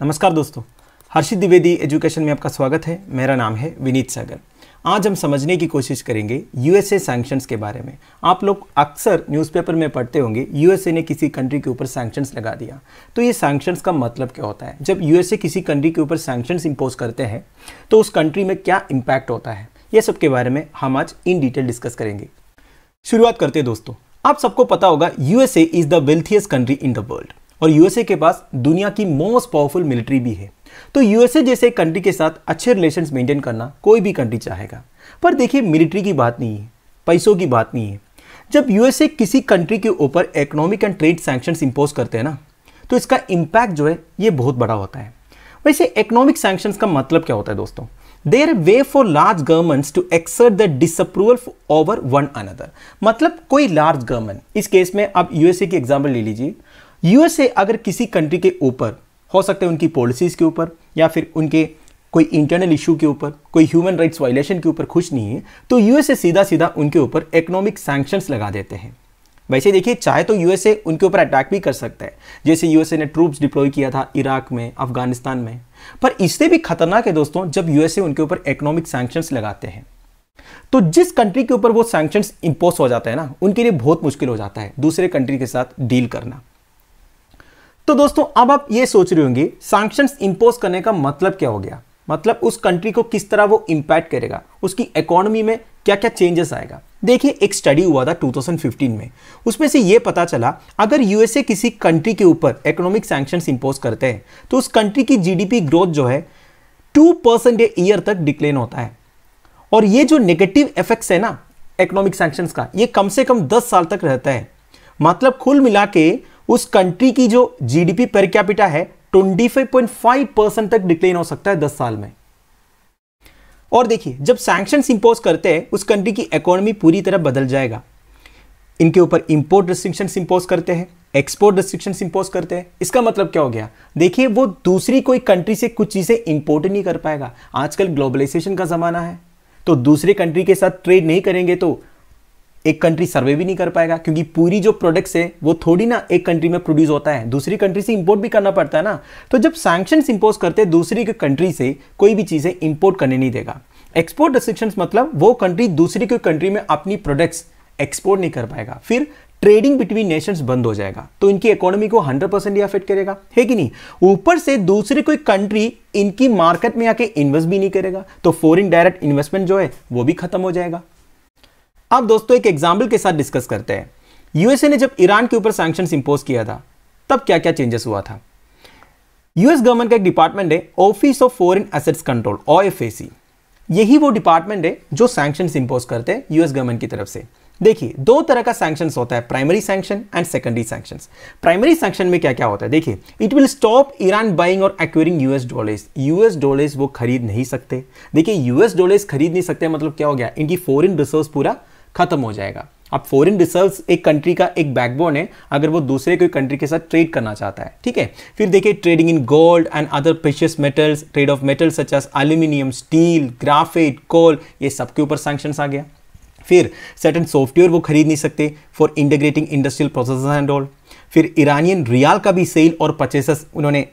नमस्कार दोस्तों हर्षित द्विवेदी एजुकेशन में आपका स्वागत है मेरा नाम है विनीत सागर आज हम समझने की कोशिश करेंगे यूएसए सैंक्शंस के बारे में आप लोग अक्सर न्यूज़पेपर में पढ़ते होंगे यूएसए ने किसी कंट्री के ऊपर सैंक्शंस लगा दिया तो ये सैंक्शंस का मतलब क्या होता है जब यूएसए किसी कंट्री के ऊपर सैंक्शंस इम्पोज करते हैं तो उस कंट्री में क्या इम्पैक्ट होता है ये सब के बारे में हम आज इन डिटेल डिस्कस करेंगे शुरुआत करते हैं दोस्तों आप सबको पता होगा USA is the wealthiest country in the world और यूएसए के पास दुनिया की मोस्ट पावरफुल मिलिट्री भी है तो यूएसए जैसे कंट्री के साथ अच्छे रिलेशंस मेंटेन करना कोई भी कंट्री चाहेगा पर देखिए मिलिट्री की बात नहीं है पैसों की बात नहीं है जब यूएसए किसी कंट्री के ऊपर economic and trade sanctions impose करते हैं ना तो इसका इम्पैक्ट जो है ये बहुत बड़ा होता है वैसे इकोनॉमिक सैंक्शंस का मतलब क्या होता है दोस्तों there way for large governments to exert the disapproval over one another मतलब कोई लार्ज गवर्नमेंट इस केस में आप यूएसए की एग्जाम्पल ले लीजिए यूएसए अगर किसी कंट्री के ऊपर हो सकता है उनकी पॉलिसीज़ के ऊपर या फिर उनके कोई इंटरनल इशू के ऊपर कोई ह्यूमन राइट्स वायलेशन के ऊपर खुश नहीं है तो यूएसए सीधा सीधा उनके ऊपर इकोनॉमिक सैंक्शंस लगा देते हैं वैसे देखिए चाहे तो यूएसए उनके ऊपर अटैक भी कर सकता है जैसे यूएसए ने ट्रूप्स डिप्लॉय किया था इराक में अफगानिस्तान में पर इससे भी खतरनाक है दोस्तों जब यूएसए उनके ऊपर इकोनॉमिक सैंक्शंस लगाते हैं तो जिस कंट्री के ऊपर वो सैंक्शंस इंपोज हो जाता है ना उनके लिए बहुत मुश्किल हो जाता है दूसरे कंट्री के साथ डील करना तो दोस्तों अब आप ये सोच रहे होंगे सैंक्शंस इंपोज करने का मतलब क्या हो गया मतलब उस कंट्री को किस तरह वो इम्पैक्ट करेगा उसकी इकोनॉमी में क्या क्या चेंजेस आएगा देखिए एक स्टडी हुआ था 2015 में उसमें से ये पता चला अगर यूएसए किसी कंट्री के ऊपर इकोनॉमिक सैंक्शन इंपोज करते हैं तो उस कंट्री की जीडीपी ग्रोथ जो है टू परसेंट ईयर तक डिक्लेन होता है और ये जो नेगेटिव इफेक्ट्स है ना इकोनॉमिक सैंक्शन का ये कम से कम दस साल तक रहता है मतलब कुल मिला के उस कंट्री की जो जीडीपी पर कैपिटा है 25.5 परसेंट तक डिक्लेन हो सकता है 10 साल में और देखिए जब सैंक्शन इंपोज करते हैं उस कंट्री की इकोनॉमी पूरी तरह बदल जाएगा इनके ऊपर इंपोर्ट रिस्ट्रिक्शन इंपोज करते हैं एक्सपोर्ट रिस्ट्रिक्शन इंपोज करते हैं इसका मतलब क्या हो गया देखिए वो दूसरी कोई कंट्री से कुछ चीज़ें इंपोर्ट नहीं कर पाएगा आजकल ग्लोबलाइजेशन का ज़माना है तो दूसरे कंट्री के साथ ट्रेड नहीं करेंगे तो एक कंट्री सर्वे भी नहीं कर पाएगा क्योंकि पूरी जो प्रोडक्ट्स है वो थोड़ी ना एक कंट्री में प्रोड्यूस होता है दूसरी कंट्री से इंपोर्ट भी करना पड़ता है ना तो जब सैंक्शन इंपोज करते हैं दूसरी कंट्री से कोई भी चीज़ें इंपोर्ट करने नहीं देगा एक्सपोर्ट रिस्ट्रिक्शंस मतलब वो कंट्री दूसरी कोई कंट्री में अपनी प्रोडक्ट्स एक्सपोर्ट नहीं कर पाएगा फिर ट्रेडिंग बिटवीन नेशंस बंद हो जाएगा तो इनकी इकोनॉमी को 100 परसेंट अफेक्ट करेगा है कि नहीं ऊपर से दूसरी कोई कंट्री इनकी मार्केट में आके इन्वेस्ट भी नहीं करेगा तो फॉरेन डायरेक्ट इन्वेस्टमेंट जो है वो भी खत्म हो जाएगा अब दोस्तों एक एग्जाम्पल के साथ डिस्कस करते हैं यूएसए ने जब ईरान के ऊपर सैंक्शन इंपोज किया था तब क्या क्या चेंजेस हुआ था यूएस गवर्नमेंट का एक डिपार्टमेंट है office of foreign assets control O यही वो डिपार्टमेंट है जो सैंक्शन इंपोज करते हैं यूएस गवर्नमेंट की तरफ से देखिए दो तरह का सैंक्शन होता है primary sanction and secondary sanction primary sanction में क्या क्या होता है देखिए it will stop Iran buying और acquiring US dollars US dollars वो खरीद नहीं सकते देखिए यूएस डॉलर्स खरीद नहीं सकते मतलब क्या हो गया इनकी फॉरिन रिसोर्स पूरा खत्म हो जाएगा अब फॉरेन रिजर्व्स एक कंट्री का एक बैकबोन है अगर वो दूसरे कोई कंट्री के साथ ट्रेड करना चाहता है ठीक है फिर देखिए trading in gold and other precious metals trade of metals such as aluminium steel graphite coal ये सबके ऊपर सैक्शन आ गया फिर सर्टन सॉफ्टवेयर वो खरीद नहीं सकते for integrating industrial process and all फिर ईरानियन रियाल का भी सेल और परचेसेस उन्होंने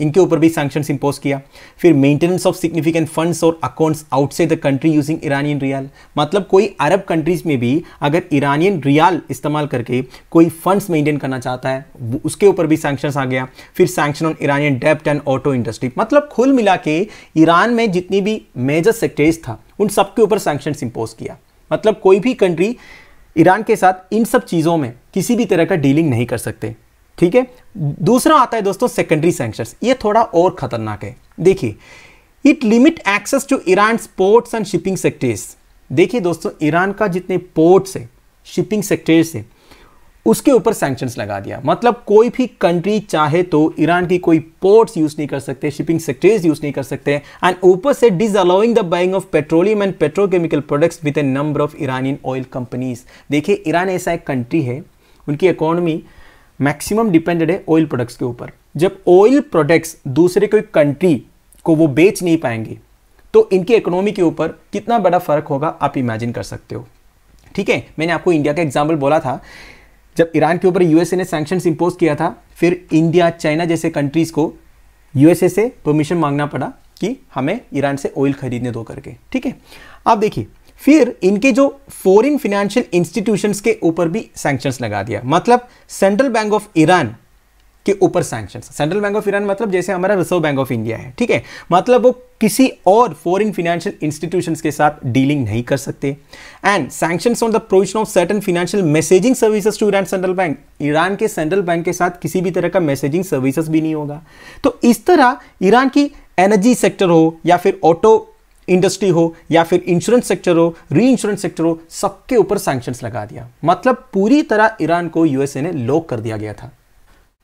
इनके ऊपर भी सैक्शन इम्पोज किया फिर मेंटेनेंस ऑफ सिग्निफिकेंट फंड्स और accounts outside the country using Iranian rial मतलब कोई अरब कंट्रीज में भी अगर ईरानियन रियाल इस्तेमाल करके कोई फंड्स मेंटेन करना चाहता है उसके ऊपर भी सैक्शन आ गया फिर सैक्शन ऑन ईरानियन डेप्ट एंड ऑटो इंडस्ट्री मतलब खुल मिला के ईरान में जितनी भी मेजर सेक्टर्स था उन सबके ऊपर सैक्शन इम्पोज किया मतलब कोई भी कंट्री ईरान के साथ इन सब चीज़ों में किसी भी तरह का डीलिंग नहीं कर सकते ठीक है दूसरा आता है दोस्तों सेकेंडरी सेंक्शन ये थोड़ा और खतरनाक है देखिए it limit access to Iran ports and shipping sectors देखिए दोस्तों ईरान का जितने पोर्ट्स है शिपिंग सेक्टर्स है उसके ऊपर सैंक्शंस लगा दिया मतलब कोई भी कंट्री चाहे तो ईरान की कोई पोर्ट्स यूज़ नहीं कर सकते शिपिंग सेक्टर्स यूज़ नहीं कर सकते एंड ऊपर से disallowing the buying of petroleum and petrochemical products with a number of Iranian oil companies देखिए ईरान ऐसा एक कंट्री है उनकी इकोनॉमी मैक्सिमम डिपेंडेड है ऑयल प्रोडक्ट्स के ऊपर जब ऑयल प्रोडक्ट्स दूसरे कोई कंट्री को वो बेच नहीं पाएंगे तो इनकी इकोनॉमी के ऊपर कितना बड़ा फर्क होगा आप इमेजिन कर सकते हो ठीक है मैंने आपको इंडिया का एग्जाम्पल बोला था जब ईरान के ऊपर यूएसए ने सैंक्शन इम्पोज किया था फिर इंडिया चाइना जैसे कंट्रीज़ को यूएसए से परमिशन मांगना पड़ा कि हमें ईरान से ऑयल खरीदने दो करके ठीक है आप देखिए फिर इनके जो फॉरेन फिनेंशियल इंस्टीट्यूशंस के ऊपर भी सैंक्शंस लगा दिया मतलब सेंट्रल बैंक ऑफ ईरान के ऊपर sanction central bank of Iran मतलब जैसे हमारा रिजर्व बैंक ऑफ इंडिया है ठीक है मतलब वो किसी और फॉरेन फिनेंशियल इंस्टीट्यूशंस के साथ डीलिंग नहीं कर सकते and sanction on the provision of certain financial messaging services to Iran central bank Iran के सेंट्रल बैंक के साथ किसी भी तरह का मैसेजिंग सर्विसेज भी नहीं होगा तो इस तरह ईरान की एनर्जी सेक्टर हो या फिर ऑटो इंडस्ट्री हो या फिर इंश्योरेंस सेक्टर हो री इंश्योरेंस सेक्टर हो सबके ऊपर सैंक्शंस लगा दिया मतलब पूरी तरह ईरान को यूएसए ने लॉक कर दिया गया था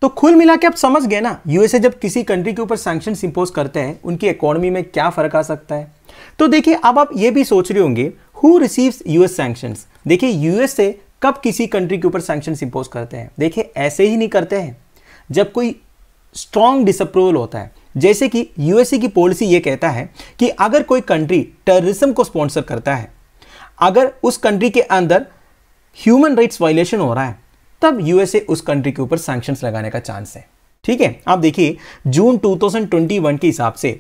तो खुल मिला के आप समझ गए ना यूएसए जब किसी कंट्री के ऊपर सैंक्शन इंपोज करते हैं उनकी इकोनॉमी में क्या फर्क आ सकता है तो देखिए अब आप ये भी सोच रहे होंगे हु रिसीव्स यूएस सैंक्शन देखिए यूएसए कब किसी कंट्री के ऊपर सैंक्शन इंपोज करते हैं देखिए ऐसे ही नहीं करते हैं जब कोई स्ट्रॉन्ग डिसअप्रूवल होता है जैसे कि यूएसए की पॉलिसी ये कहता है कि अगर कोई कंट्री टेररिज्म को स्पॉन्सर करता है अगर उस कंट्री के अंदर ह्यूमन राइट्स वायलेशन हो रहा है तब यूएसए उस कंट्री के ऊपर सैंक्शंस लगाने का चांस है ठीक है आप देखिए जून 2021 के हिसाब से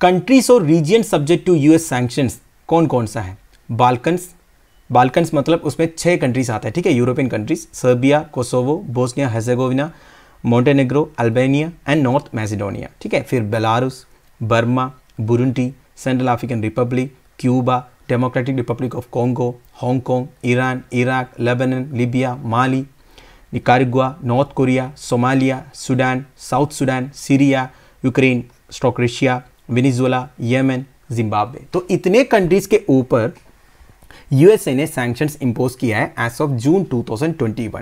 कंट्रीज और region subject to US sanctions कौन कौन सा है बाल्कन्स बाल्कन्स मतलब उसमें छह कंट्रीज आता है ठीक है European countries Serbia Kosovo Bosnia Herzegovina Montenegro Albania and North Macedonia ठीक है फिर Belarus Burma Burundi Central African Republic Cuba Democratic Republic of Congo Hong Kong Iran Iraq Lebanon Libya Mali Nicaragua North Korea Somalia Sudan South Sudan Syria Ukraine stock Russia Venezuela Yemen Zimbabwe तो इतने countries के ऊपर USA ने sanctions impose किया है as of June 2021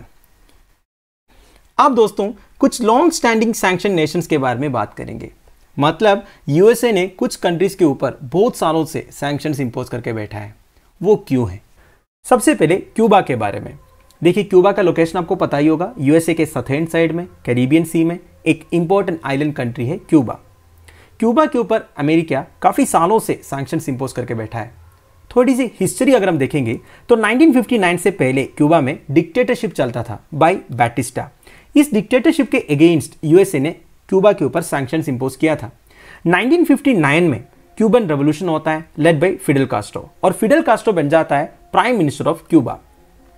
अब दोस्तों कुछ लॉन्ग स्टैंडिंग सैंक्शन नेशंस के बारे में बात करेंगे मतलब यूएसए ने कुछ कंट्रीज़ के ऊपर बहुत सालों से सैंक्शंस इम्पोज करके बैठा है वो क्यों है सबसे पहले क्यूबा के बारे में देखिए क्यूबा का लोकेशन आपको पता ही होगा यूएसए के सथेंड साइड में कैरिबियन सी में एक इंपॉर्टेंट आइलैंड कंट्री है क्यूबा क्यूबा के ऊपर अमेरिका काफ़ी सालों से सैंक्शंस इम्पोज करके बैठा है थोड़ी सी हिस्ट्री अगर हम देखेंगे तो 1959 से पहले क्यूबा में डिक्टेटरशिप चलता था बाई बैटिस्टा इस डिक्टेटरशिप के अगेंस्ट यूएसए ने क्यूबा के ऊपर सैंक्शन इम्पोज किया था 1959 में क्यूबन रेवोल्यूशन होता है लेड बाई फिडल कास्ट्रो और फिडल कास्ट्रो बन जाता है प्राइम मिनिस्टर ऑफ क्यूबा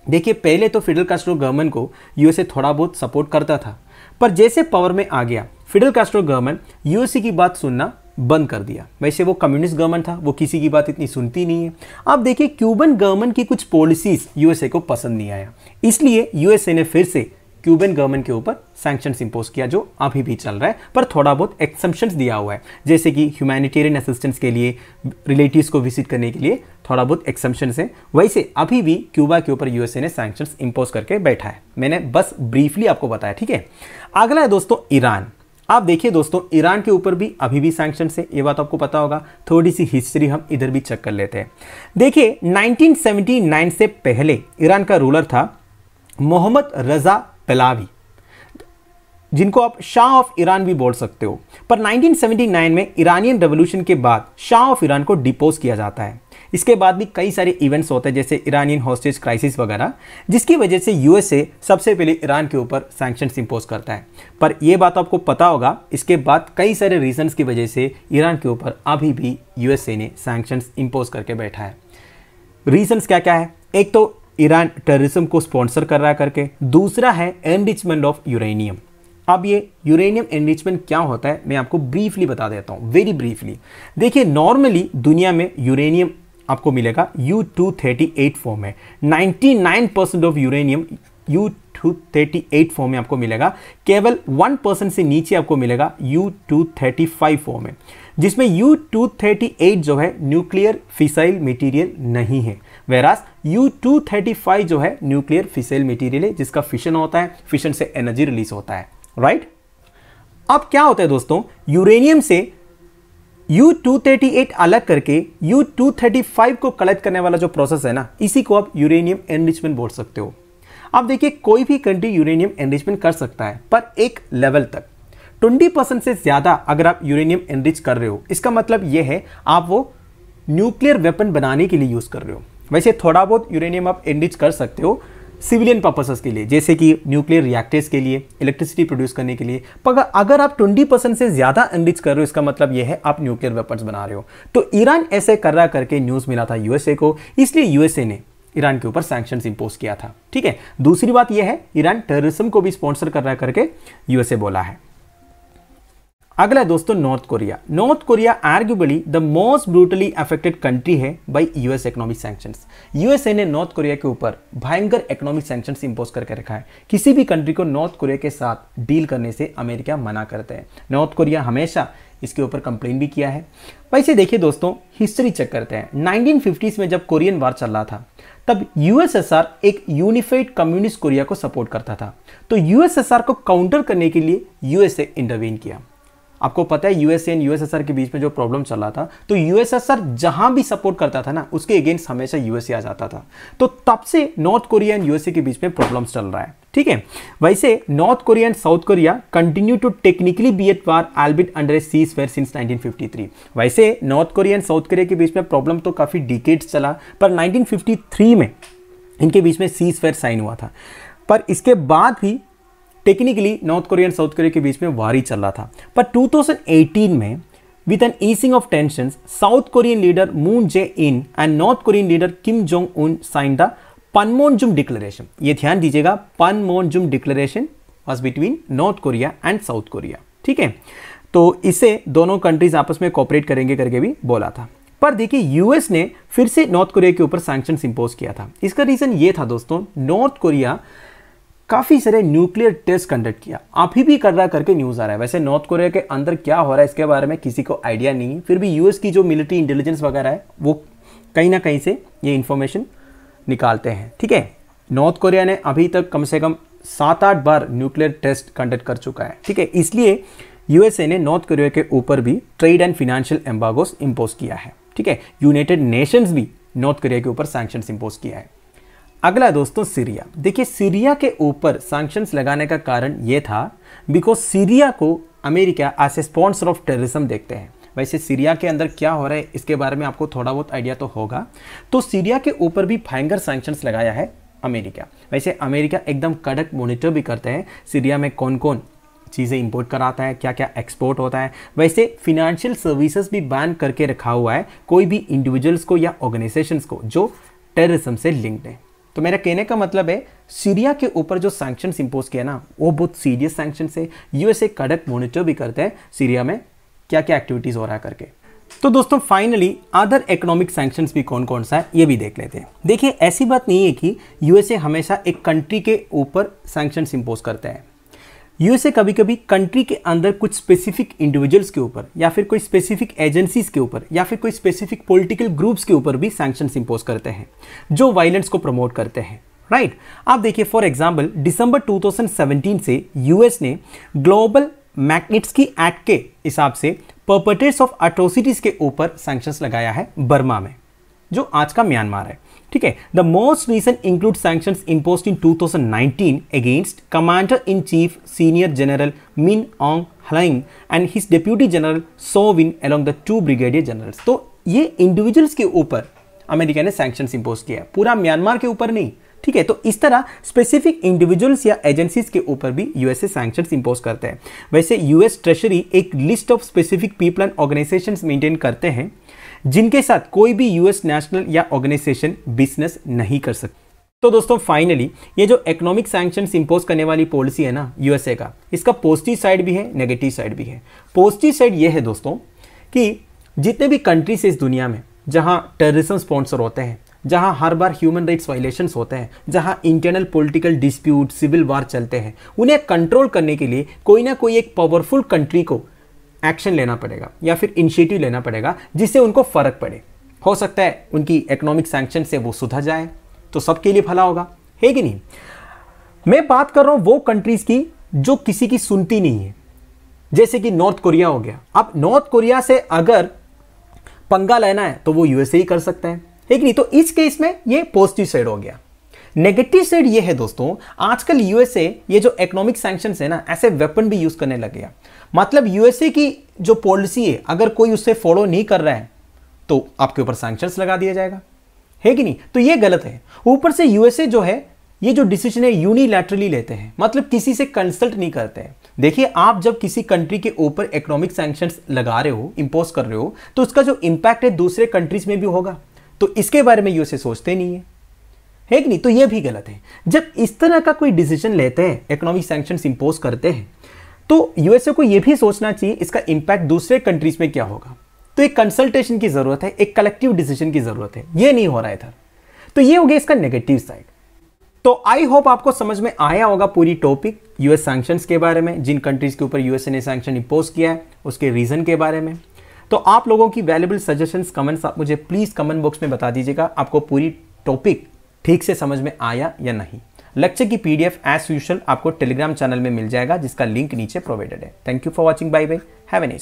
देखिए पहले तो फिडल कास्ट्रो गवर्नमेंट को यूएसए थोड़ा बहुत सपोर्ट करता था पर जैसे पावर में आ गया फिडल कास्ट्रो गवर्नमेंट यूएसए की बात सुनना बंद कर दिया वैसे वो कम्युनिस्ट गवर्नमेंट था वो किसी की बात इतनी सुनती नहीं है आप देखिए क्यूबन गवर्नमेंट की कुछ पॉलिसीज यूएसए को पसंद नहीं आया इसलिए यूएसए ने फिर से क्यूबन गवर्नमेंट के ऊपर सैक्शन इंपोज किया जो अभी भी चल रहा है पर थोड़ा बहुत एक्सेप्शंस दिया हुआ है जैसे कि ह्यूमैनिटेरियन असिस्टेंस के लिए रिलेटिव्स को विजिट करने के लिए थोड़ा बहुत एक्सेप्शंस है वैसे अभी भी क्यूबा के ऊपर यूएसए ने सैक्शन इंपोज करके बैठा है मैंने बस ब्रीफली आपको बताया ठीक है अगला है दोस्तों ईरान आप देखिए दोस्तों ईरान के ऊपर भी अभी भी सैंक्शन है ये बात आपको पता होगा थोड़ी सी हिस्ट्री हम इधर भी चेक कर लेते हैं देखिए 1979 से पहले ईरान का रूलर था मोहम्मद रजा पलावी जिनको आप शाह ऑफ ईरान भी बोल सकते हो पर 1979 में ईरानियन रेवोल्यूशन के बाद शाह ऑफ ईरान को डिपोज किया जाता है इसके बाद भी कई सारे इवेंट्स होते हैं जैसे ईरानियन हॉस्टेज क्राइसिस वगैरह जिसकी वजह से यूएसए सबसे पहले ईरान के ऊपर सैंक्शन इम्पोज करता है पर यह बात आपको पता होगा इसके बाद कई सारे रीजन की वजह से ईरान के ऊपर अभी भी यूएसए ने सैंक्शन इम्पोज करके बैठा है रीजंस क्या क्या है एक तो ईरान टेररिज्म को स्पॉन्सर कर रहा है करके दूसरा है एनरिचमेंट ऑफ यूरेनियम अब ये यूरेनियम एनरिचमेंट क्या होता है मैं आपको ब्रीफली बता देता हूँ वेरी ब्रीफली देखिए नॉर्मली दुनिया में यूरेनियम आपको मिलेगा U two thirty eight form में ninety nine percent of uranium U two thirty eight form में आपको मिलेगा केवल वन परसेंट से नीचे आपको मिलेगा U two thirty five form है जिसमें यू टू थर्टी एट जो है न्यूक्लियर फिसाइल मटेरियल नहीं है whereas U two thirty five जो है न्यूक्लियर फिसेल मटीरियल है जिसका फिशन होता है फिशन से एनर्जी रिलीज होता है राइट अब क्या होता है दोस्तों यूरेनियम से यू टू थर्टी एट अलग करके यू टू थर्टी फाइव को कलेक्ट करने वाला जो प्रोसेस है ना इसी को आप यूरेनियम एनरिचमेंट बोल सकते हो आप देखिए कोई भी कंट्री यूरेनियम एनरिचमेंट कर सकता है पर एक लेवल तक 20 परसेंट से ज़्यादा अगर आप यूरेनियम एनरिच कर रहे हो इसका मतलब यह है आप वो न्यूक्लियर वेपन बनाने के लिए यूज़ कर रहे हो वैसे थोड़ा बहुत यूरेनियम आप एनरिच कर सकते हो सिविलियन पर्पसेस के लिए जैसे कि न्यूक्लियर रिएक्टर्स के लिए इलेक्ट्रिसिटी प्रोड्यूस करने के लिए पर अगर आप 20 परसेंट से ज़्यादा एनरिच कर रहे हो इसका मतलब यह है आप न्यूक्लियर वेपन्स बना रहे हो तो ईरान ऐसे कर रहा करके न्यूज़ मिला था यूएसए को इसलिए यूएसए ने ईरान के ऊपर सैक्शन इम्पोज किया था ठीक है दूसरी बात यह है ईरान टेररिज्म को भी स्पॉन्सर कर रहा करके यूएसए बोला है अगला है दोस्तों North Korea North Korea arguably the most brutally affected country है by US economic sanctions USA ने नॉर्थ कोरिया के ऊपर भयंकर इकोनॉमिक सैंक्शंस इंपोज करके रखा है किसी भी कंट्री को नॉर्थ कोरिया के साथ डील करने से अमेरिका मना करते हैं नॉर्थ कोरिया हमेशा इसके ऊपर कंप्लेन भी किया है वैसे देखिए दोस्तों हिस्ट्री चेक करते हैं नाइनटीन में जब कोरियन वार चल रहा था तब यूएसएसआर एक यूनिफाइड कम्युनिस्ट कोरिया को सपोर्ट करता था तो यूएसएसआर को काउंटर करने के लिए यूएसए इंटरवीन किया आपको पता है यूएसए एंड यूएसएसआर के बीच में जो प्रॉब्लम चल रहा था तो यूएसएसआर जहां भी सपोर्ट करता था ना उसके अगेंस्ट हमेशा यूएसए आ जाता था तो तब से नॉर्थ कोरिया एंड यूएसए के बीच में प्रॉब्लम्स चल रहा है ठीक है वैसे North Korea and South Korea continue to technically be at war albeit under a ceasefire since 1953 वैसे North Korea and South Korea के बीच में प्रॉब्लम तो काफ़ी डिकेट्स चला पर 1953 में इनके बीच में सीज फेयर साइन हुआ था पर इसके बाद भी technically North Korea and South Korea के बीच में वार ही चल रहा था पर 2018 में with an easing of tension South Korean leader Moon Jae In and North Korean leader Kim Jong Un sign the Panmunjom declaration ये ध्यान दीजिएगा Panmunjom declaration was between North Korea and South Korea ठीक है तो इसे दोनों countries आपस में कॉपरेट करेंगे करके भी बोला था पर देखिए यूएस ने फिर से नॉर्थ कोरिया के ऊपर सैंक्शन इंपोज किया था इसका रीज़न ये था दोस्तों नॉर्थ कोरिया काफ़ी सारे न्यूक्लियर टेस्ट कंडक्ट किया अभी भी कर रहा करके न्यूज़ आ रहा है वैसे नॉर्थ कोरिया के अंदर क्या हो रहा है इसके बारे में किसी को आइडिया नहीं है फिर भी यूएस की जो मिलिट्री इंटेलिजेंस वगैरह है वो कहीं ना कहीं से ये इन्फॉर्मेशन निकालते हैं ठीक है नॉर्थ कोरिया ने अभी तक कम से कम सात आठ बार न्यूक्लियर टेस्ट कंडक्ट कर चुका है ठीक है इसलिए यूएसए ने नॉर्थ कोरिया के ऊपर भी trade and financial embargoes impose किया है ठीक है यूनाइटेड नेशंस भी नॉर्थ कोरिया के ऊपर सैंक्शन इम्पोज किया है अगला दोस्तों सीरिया देखिए सीरिया के ऊपर सैंक्शंस लगाने का कारण ये था बिकॉज सीरिया को America as a sponsor of terrorism देखते हैं वैसे सीरिया के अंदर क्या हो रहा है इसके बारे में आपको थोड़ा बहुत आइडिया तो होगा तो सीरिया के ऊपर भी भयंकर सैंक्शंस लगाया है अमेरिका वैसे अमेरिका एकदम कड़क मोनिटर भी करते हैं सीरिया में कौन कौन चीज़ें इंपोर्ट कराता है क्या क्या एक्सपोर्ट होता है वैसे फिनेंशियल सर्विसेज भी बैन करके रखा हुआ है कोई भी इंडिविजुअल्स को या ऑर्गेनाइजेशंस को जो टेररिज्म से लिंक्ड है तो मेरा कहने का मतलब है सीरिया के ऊपर जो सैंक्शन इम्पोज किया ना वो बहुत सीरियस सैंक्शन है यूएसए कड़क मॉनिटर भी करते हैं सीरिया में क्या क्या एक्टिविटीज़ हो रहा है करके तो दोस्तों फाइनली अदर इकोनॉमिक सैंक्शंस भी कौन कौन सा है ये भी देख लेते हैं देखिए ऐसी बात नहीं है कि यूएसए हमेशा एक कंट्री के ऊपर सैंक्शंस इम्पोज करते हैं यूएसए कभी कभी कंट्री के अंदर कुछ स्पेसिफिक इंडिविजुअल्स के ऊपर या फिर कोई स्पेसिफिक एजेंसीज के ऊपर या फिर कोई स्पेसिफिक पॉलिटिकल ग्रुप्स के ऊपर भी सैंक्शन इम्पोज करते हैं जो वायलेंस को प्रमोट करते हैं राइट right? आप देखिए फॉर एग्जाम्पल दिसंबर 2017 से यूएस ने ग्लोबल की एक्ट के हिसाब से पर्पटेट्स ऑफ अट्रोसिटीज़ के ऊपर सैंक्शंस लगाया है बर्मा में जो आज का म्यांमार है ठीक है the most recent include sanction impose in 2019 against commander in chief senior general Min Aung Hlaing and his deputy general Soe Win along the two brigadier generals तो ये इंडिविजुअल्स के ऊपर अमेरिका ने सैंक्शन इम्पोज किया पूरा म्यांमार के ऊपर नहीं ठीक है तो इस तरह स्पेसिफिक इंडिविजुअल्स या एजेंसीज के ऊपर भी यूएसए सैक्शन इंपोज करते हैं वैसे यूएस ट्रेशरी एक list of specific people and organization maintain करते हैं जिनके साथ कोई भी यूएस नेशनल या ऑर्गेनाइजेशन बिजनेस नहीं कर सकती तो दोस्तों फाइनली ये जो इकोनॉमिक सैंक्शंस इंपोज करने वाली पॉलिसी है ना यूएसए का इसका पॉजिटिव साइड भी है नेगेटिव साइड भी है पॉजिटिव साइड ये है दोस्तों कि जितने भी कंट्रीज इस दुनिया में जहां टेररिज्म स्पॉन्सर होते हैं जहां हर बार ह्यूमन राइट्स वायलेशंस होते हैं जहां internal political dispute civil war चलते हैं उन्हें कंट्रोल करने के लिए कोई ना कोई एक पावरफुल कंट्री को एक्शन लेना पड़ेगा या फिर इनिशिएटिव लेना पड़ेगा जिससे उनको फ़र्क पड़े हो सकता है उनकी इकोनॉमिक सैंक्शन से वो सुधर जाए तो सबके लिए भला होगा है कि नहीं मैं बात कर रहा हूँ वो कंट्रीज़ की जो किसी की सुनती नहीं है जैसे कि नॉर्थ कोरिया हो गया अब नॉर्थ कोरिया से अगर पंगा लेना है तो वो यूएसए ही कर सकता है ठीक नहीं तो इस केस में ये पॉजिटिव साइड हो गया नेगेटिव साइड ये है दोस्तों आजकल यूएसए ये जो इकोनॉमिक सैंक्शन है ना ऐसे वेपन भी यूज करने लग गया मतलब यूएसए की जो पॉलिसी है अगर कोई उससे फॉलो नहीं कर रहा है तो आपके ऊपर सैंक्शन लगा दिया जाएगा है कि नहीं तो ये गलत है ऊपर से यूएसए जो है ये जो डिसीजन है यूनिलैटरली लेते हैं मतलब किसी से कंसल्ट नहीं करते हैं देखिए आप जब किसी कंट्री के ऊपर इकोनॉमिक सैंक्शंस लगा रहे हो इंपोज कर रहे हो तो उसका जो इंपैक्ट है दूसरे कंट्रीज में भी होगा तो इसके बारे में यूएसए सोचते नहीं है है कि नहीं तो ये भी गलत है जब इस तरह का कोई डिसीजन लेते हैं इकोनॉमिक सैंक्शन इंपोज करते हैं तो यूएसए को यह भी सोचना चाहिए इसका इंपैक्ट दूसरे कंट्रीज में क्या होगा तो एक कंसल्टेशन की ज़रूरत है एक कलेक्टिव डिसीजन की ज़रूरत है ये नहीं हो रहा है इधर तो ये हो गया इसका नेगेटिव साइड तो आई होप आपको समझ में आया होगा पूरी टॉपिक यूएस सैंक्शंस के बारे में जिन कंट्रीज़ के ऊपर यूएसए ने सैंक्शन इंपोज किया है उसके रीज़न के बारे में तो आप लोगों की वैल्यूबल सजेशन कमेंट्स आप मुझे प्लीज़ कमेंट बॉक्स में बता दीजिएगा आपको पूरी टॉपिक ठीक से समझ में आया या नहीं लेक्चर की पीडीएफ एज यूजल आपको टेलीग्राम चैनल में मिल जाएगा जिसका लिंक नीचे प्रोवाइडेड है thank you for watching bye bye have N